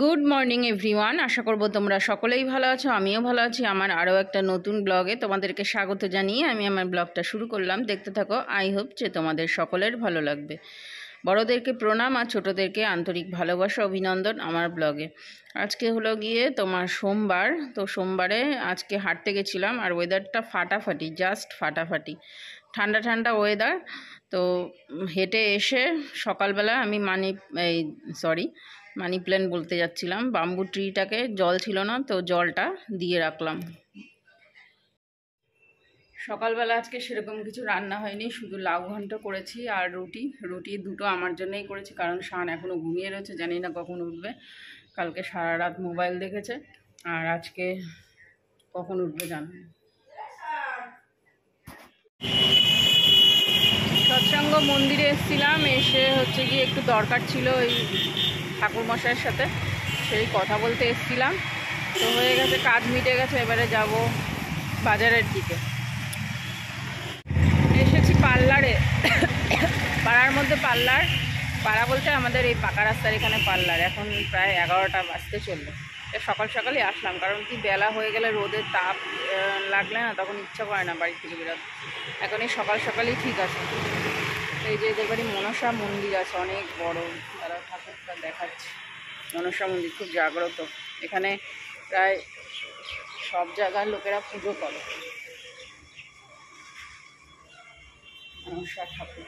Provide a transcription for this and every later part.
Good morning everyone আশা করবো তোমরা সকলেই ভালো আছো আমিও ভালো আছি আমার আরও একটা নতুন ব্লগে তোমাদেরকে স্বাগত জানিয়ে আমি আমার ব্লগটা শুরু করলাম দেখতে থাকো আই হোপ যে তোমাদের সকলের ভালো লাগবে বড়োদেরকে প্রণাম আর ছোটোদেরকে আন্তরিক ভালোবাসা অভিনন্দন আমার ব্লগে আজকে হলো গিয়ে তোমার সোমবার তো সোমবারে আজকে হাঁটতে গেছিলাম আর ওয়েদারটা ফাটাফাটি জাস্ট ফাটাফাটি ঠান্ডা ঠান্ডা ওয়েদার তো হেঁটে এসে সকালবেলা আমি মানি এই সরি মানি প্ল্যান্ট বলতে যাচ্ছিলাম বাম্বু ট্রিটাকে জল ছিল না তো জলটা দিয়ে রাখলাম সকালবেলা আজকে সেরকম কিছু রান্না হয়নি শুধু লাউ ঘন্ট করেছি আর রুটি রুটি দুটো আমার জন্যই করেছি কারণ শান এখনও ঘুমিয়ে রয়েছে জানি না কখন উঠবে কালকে সারা রাত মোবাইল দেখেছে আর আজকে কখন উঠবে জানি সৎসঙ্গ মন্দিরে এসেছিলাম এসে হচ্ছে গিয়ে একটু দরকার ছিল এই ঠাকুরমশাইয়ের সাথে সেই কথা বলতে এসছিলাম তো হয়ে গেছে কাজ মিটে গেছে এবারে যাব বাজারের দিকে এসেছি পার্লারে পাড়ার মধ্যে পার্লার পাড়া বলতে আমাদের এই পাকা রাস্তার এখানে পার্লার এখন প্রায় এগারোটা বাজতে চললো সকাল সকালই আসলাম কারণ কি বেলা হয়ে গেলে রোদের তাপ লাগলে না তখন ইচ্ছা করে না বাড়ি থেকে বেরোতে এখন এই সকাল সকালই ঠিক আছে এই যে এদের বাড়ি মনসা মন্দির আছে অনেক বড় তারা ঠাকুরটা দেখাচ্ছে মনসা মন্দির খুব জাগ্রত এখানে প্রায় সব জায়গার লোকেরা পুজো করে মনসা ঠাকুর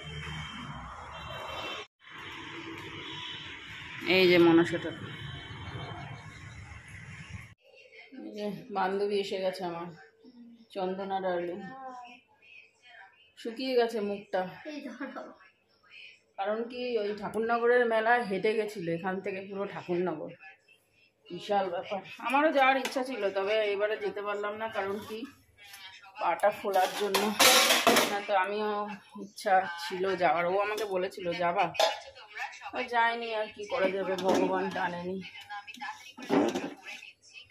এই যে মনসা ঠাকুর বান্ধবী এসে গেছে আমার চন্দনা ডার্লিং শুকিয়ে গেছে মুখটা কারণ কি ওই ঠাকুরনগরের মেলায় হেঁটে গেছিলো এখান থেকে পুরো ঠাকুরনগর বিশাল ব্যাপার আমারও যাওয়ার ইচ্ছা ছিল তবে এবারে যেতে পারলাম না কারণ কি পাটা ফোলার জন্য না তো আমিও ইচ্ছা ছিল যাওয়ার ও আমাকে বলেছিল যাবা ওই যায়নি আর কি করা যাবে ভগবান টানেনি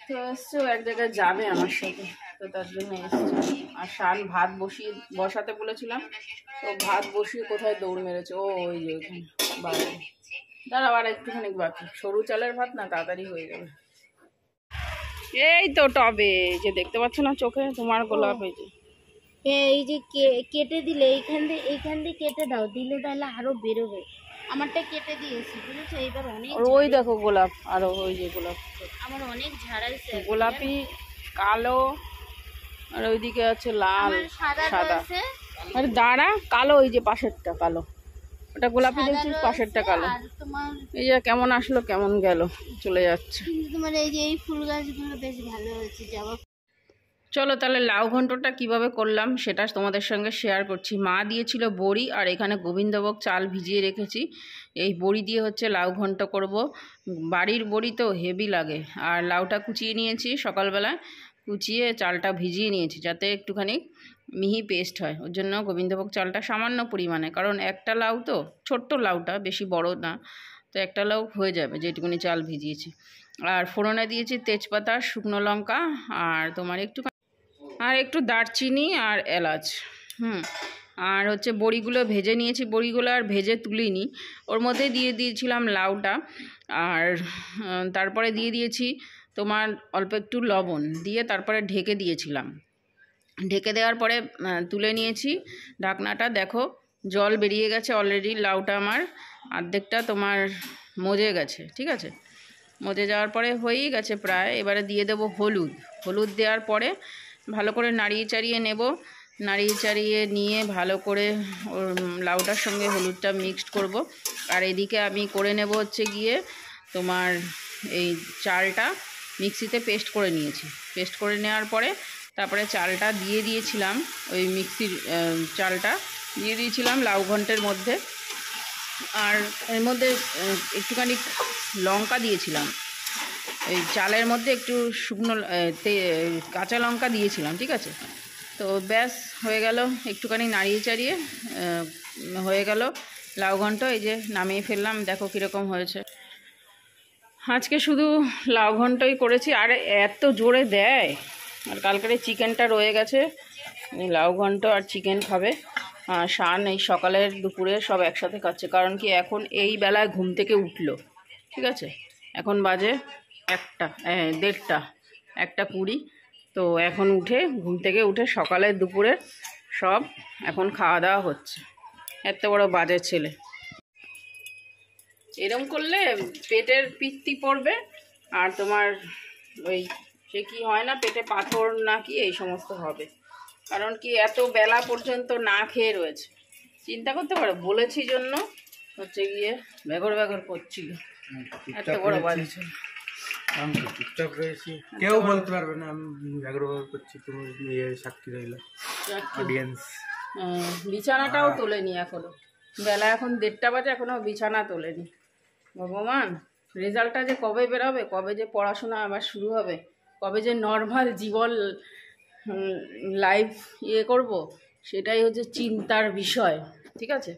তো এসছে এক জায়গায় যাবে আমার সাথে তো তার জন্য এসছে আর শান ভাত বসিয়ে বসাতে বলেছিলাম তো ভাত বসিয়ে কোথায় দৌড় মেরেছে ও ওই যে ওখানে বাইরে দাঁড়াও আর একটুখানি বাকি সরু চালের ভাত না তাড়াতাড়ি হয়ে যাবে এই তো টবে যে দেখতে পাচ্ছ না চোখে তোমার গোলাপ এই যে হ্যাঁ এই যে কেটে দিলে এইখান দিয়ে এইখান দিয়ে কেটে দাও দিলে তাহলে আরো বেরোবে আমারটা কেটে দিয়েছি বুঝেছো এইবার অনেক ওই দেখো গোলাপ আরো ওই যে গোলাপ আমার অনেক ঝাড়াইছে গোলাপি কালো আর ওইদিকে আছে লাল সাদা আর দাঁড়া কালো ওই যে পাশেরটা কালো ওটা গোলাপি দেখছিস পাশেরটা কালো এই যে কেমন আসলো কেমন গেল চলে যাচ্ছে তোমার মানে এই যে এই ফুল গাছগুলো বেশ ভালো হয়েছে জবা চলো তাহলে লাউ ঘন্টটা কীভাবে করলাম সেটা তোমাদের সঙ্গে শেয়ার করছি মা দিয়েছিল বড়ি আর এখানে গোবিন্দভোগ চাল ভিজিয়ে রেখেছি এই বড়ি দিয়ে হচ্ছে লাউ ঘন্ট করব বাড়ির বড়ি তো হেভি লাগে আর লাউটা কুচিয়ে নিয়েছি সকালবেলা কুচিয়ে চালটা ভিজিয়ে নিয়েছি যাতে একটুখানি মিহি পেস্ট হয় ওর জন্য গোবিন্দভোগ চালটা সামান্য পরিমাণে কারণ একটা লাউ তো ছোট্ট লাউটা বেশি বড় না তো একটা লাউ হয়ে যাবে যেটুকুনি চাল ভিজিয়েছি আর ফোড়নে দিয়েছি তেজপাতা শুকনো লঙ্কা আর তোমার একটু আর একটু দারচিনি আর এলাচ হুম আর হচ্ছে বড়িগুলো ভেজে নিয়েছি বড়িগুলো আর ভেজে তুলিনি ওর মধ্যে দিয়ে দিয়েছিলাম লাউটা আর তারপরে দিয়ে দিয়েছি তোমার অল্প একটু লবণ দিয়ে তারপরে ঢেকে দিয়েছিলাম ঢেকে দেওয়ার পরে তুলে নিয়েছি ঢাকনাটা দেখো জল বেরিয়ে গেছে অলরেডি লাউটা আমার অর্ধেকটা তোমার মজে গেছে ঠিক আছে মজে যাওয়ার পরে হয়েই গেছে প্রায় এবারে দিয়ে দেব হলুদ হলুদ দেওয়ার পরে ভালো করে নাড়িয়ে চাড়িয়ে নেব নাড়িয়ে চাড়িয়ে নিয়ে ভালো করে ওর লাউটার সঙ্গে হলুদটা মিক্সড করব আর এদিকে আমি করে নেব হচ্ছে গিয়ে তোমার এই চালটা মিক্সিতে পেস্ট করে নিয়েছি পেস্ট করে নেওয়ার পরে তারপরে চালটা দিয়ে দিয়েছিলাম ওই মিক্সির চালটা দিয়ে দিয়েছিলাম লাউ ঘন্টের মধ্যে আর এর মধ্যে একটুখানি লঙ্কা দিয়েছিলাম এই চালের মধ্যে একটু শুকনো কাঁচা লঙ্কা দিয়েছিলাম ঠিক আছে তো ব্যাস হয়ে গেল একটুখানি নাড়িয়ে চাড়িয়ে হয়ে গেল লাউ ঘন্ট এই যে নামিয়ে ফেললাম দেখো কীরকম হয়েছে আজকে শুধু লাউ ঘন্টই করেছি আর এত জোরে দেয় আর কালকের চিকেনটা রয়ে গেছে লাউ ঘন্ট আর চিকেন খাবে সান এই সকালের দুপুরে সব একসাথে খাচ্ছে কারণ কি এখন এই বেলায় ঘুম থেকে উঠলো ঠিক আছে এখন বাজে একটা দেড়টা একটা কুড়ি তো এখন উঠে ঘুম থেকে উঠে সকালে দুপুরে সব এখন খাওয়া দাওয়া হচ্ছে এত বড় বাজে ছেলে এরম করলে পেটের পিত্তি পড়বে আর তোমার ওই সে কি হয় না পেটে পাথর না কি এই সমস্ত হবে কারণ কি এত বেলা পর্যন্ত না খেয়ে রয়েছে চিন্তা করতে পারো বলেছি জন্য হচ্ছে গিয়ে বেগর বেগর করছিল এত বড় বাজে ছেলে আমি তো চুপচাপ রয়েছি কেউ বলতে পারবে না আমি করছি ইয়ে সাক্ষী অডিয়েন্স বিছানাটাও তোলেনি এখনো বেলা এখন দেড়টা বাজে এখনো বিছানা তোলেনি ভগবান রেজাল্টটা যে কবে বেরোবে কবে যে পড়াশোনা আবার শুরু হবে কবে যে নর্মাল জীবন লাইফ ইয়ে করব সেটাই হচ্ছে চিন্তার বিষয় ঠিক আছে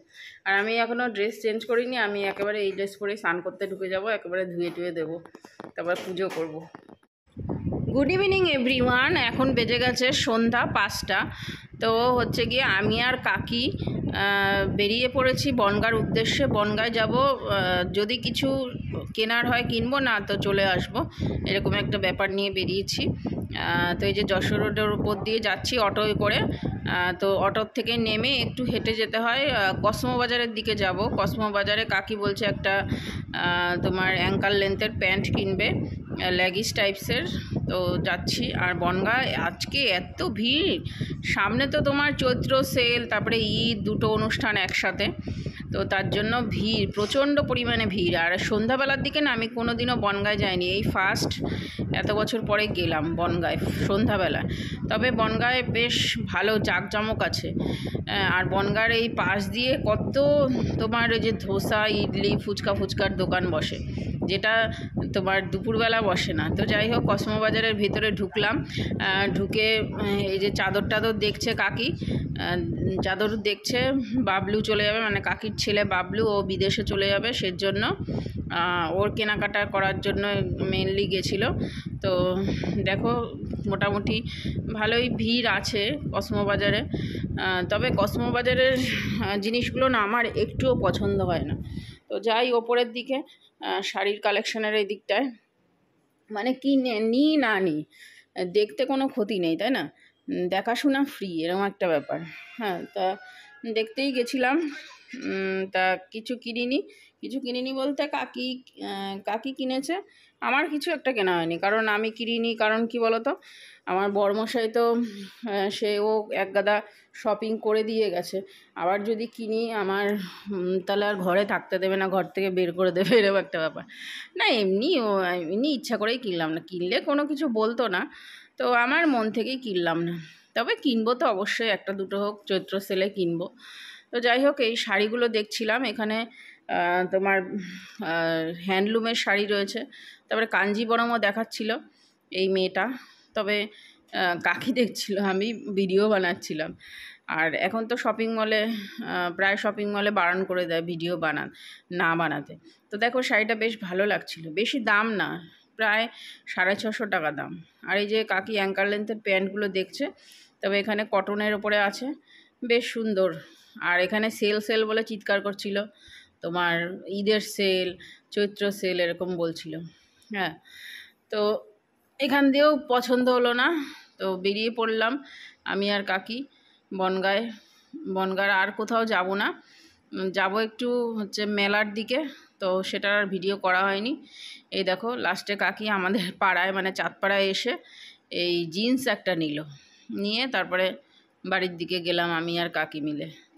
আর আমি এখনও ড্রেস চেঞ্জ করিনি আমি একেবারে এই ড্রেস পরে স্নান করতে ঢুকে যাব একেবারে ধুয়ে টুয়ে দেবো তারপর পুজো করব। গুড ইভিনিং এভরিওয়ান এখন বেজে গেছে সন্ধ্যা পাঁচটা তো হচ্ছে গিয়ে আমি আর কাকি বেরিয়ে পড়েছি বনগার উদ্দেশ্যে বনগায় যাব যদি কিছু কেনার হয় কিনবো না তো চলে আসব এরকম একটা ব্যাপার নিয়ে বেরিয়েছি তো এই যে যশোর রোডের উপর দিয়ে যাচ্ছি অটো করে তো অটোর থেকে নেমে একটু হেঁটে যেতে হয় কসমো বাজারের দিকে যাব কসমো বাজারে কাকি বলছে একটা তোমার অ্যাঙ্কার লেন্থের প্যান্ট কিনবে লেগিস টাইপসের তো যাচ্ছি আর বনগা আজকে এত ভিড় সামনে তো তোমার চৈত্র সেল তারপরে ঈদ দুটো অনুষ্ঠান একসাথে তো তার জন্য ভিড় প্রচণ্ড পরিমাণে ভিড় আর সন্ধ্যাবেলার দিকে না আমি কোনো দিনও বনগায় যাইনি এই ফার্স্ট এত বছর পরে গেলাম বনগায় সন্ধ্যাবেলা তবে বনগায় বেশ ভালো জাঁকজমক আছে আর বনগার এই পাশ দিয়ে কত তোমার যে ধোসা ইডলি ফুচকা ফুচকার দোকান বসে যেটা তোমার দুপুরবেলা বসে না তো যাই হোক কসমো বাজারের ভিতরে ঢুকলাম ঢুকে এই যে চাদর টাদর দেখছে কাকি যাদর দেখছে বাবলু চলে যাবে মানে কাকির ছেলে বাবলু ও বিদেশে চলে যাবে সের জন্য ওর কেনাকাটা করার জন্য মেনলি গেছিলো তো দেখো মোটামুটি ভালোই ভিড় আছে কসমো বাজারে তবে কসমো বাজারের জিনিসগুলো না আমার একটুও পছন্দ হয় না তো যাই ওপরের দিকে শাড়ির কালেকশনের এই দিকটায় মানে কি নিই না নিই দেখতে কোনো ক্ষতি নেই তাই না দেখাশোনা ফ্রি এরকম একটা ব্যাপার হ্যাঁ তা দেখতেই গেছিলাম তা কিছু কিনিনি কিছু কিনিনি বলতে কাকি কাকি কিনেছে আমার কিছু একটা কেনা হয়নি কারণ আমি কিনিনি কারণ কি বলতো আমার বর্মশাই তো সে ও এক গাদা শপিং করে দিয়ে গেছে আবার যদি কিনি আমার তাহলে আর ঘরে থাকতে দেবে না ঘর থেকে বের করে দেবে এরকম একটা ব্যাপার না এমনি ও এমনি ইচ্ছা করেই কিনলাম না কিনলে কোনো কিছু বলতো না তো আমার মন থেকেই কিনলাম না তবে কিনবো তো অবশ্যই একটা দুটো হোক চৈত্র সেলে কিনবো তো যাই হোক এই শাড়িগুলো দেখছিলাম এখানে তোমার হ্যান্ডলুমের শাড়ি রয়েছে তারপরে কাঞ্জিবরমও দেখাচ্ছিল এই মেয়েটা তবে কাকি দেখছিল আমি ভিডিও বানাচ্ছিলাম আর এখন তো শপিং মলে প্রায় শপিং মলে বারণ করে দেয় ভিডিও বানান না বানাতে তো দেখো শাড়িটা বেশ ভালো লাগছিল বেশি দাম না প্রায় সাড়ে ছশো টাকা দাম আর এই যে কাকি অ্যাঙ্কার লেন্থের প্যান্টগুলো দেখছে তবে এখানে কটনের ওপরে আছে বেশ সুন্দর আর এখানে সেল সেল বলে চিৎকার করছিল তোমার ঈদের সেল চৈত্র সেল এরকম বলছিল হ্যাঁ তো এখান দিয়েও পছন্দ হলো না তো বেরিয়ে পড়লাম আমি আর কাকি বনগায় বনগার আর কোথাও যাব না যাব একটু হচ্ছে মেলার দিকে তো সেটার আর ভিডিও করা হয়নি এই দেখো লাস্টে কাকি আমাদের পাড়ায় মানে চাঁদপাড়ায় এসে এই জিন্স একটা নিল নিয়ে তারপরে বাড়ির দিকে গেলাম আমি আর কাকি মিলে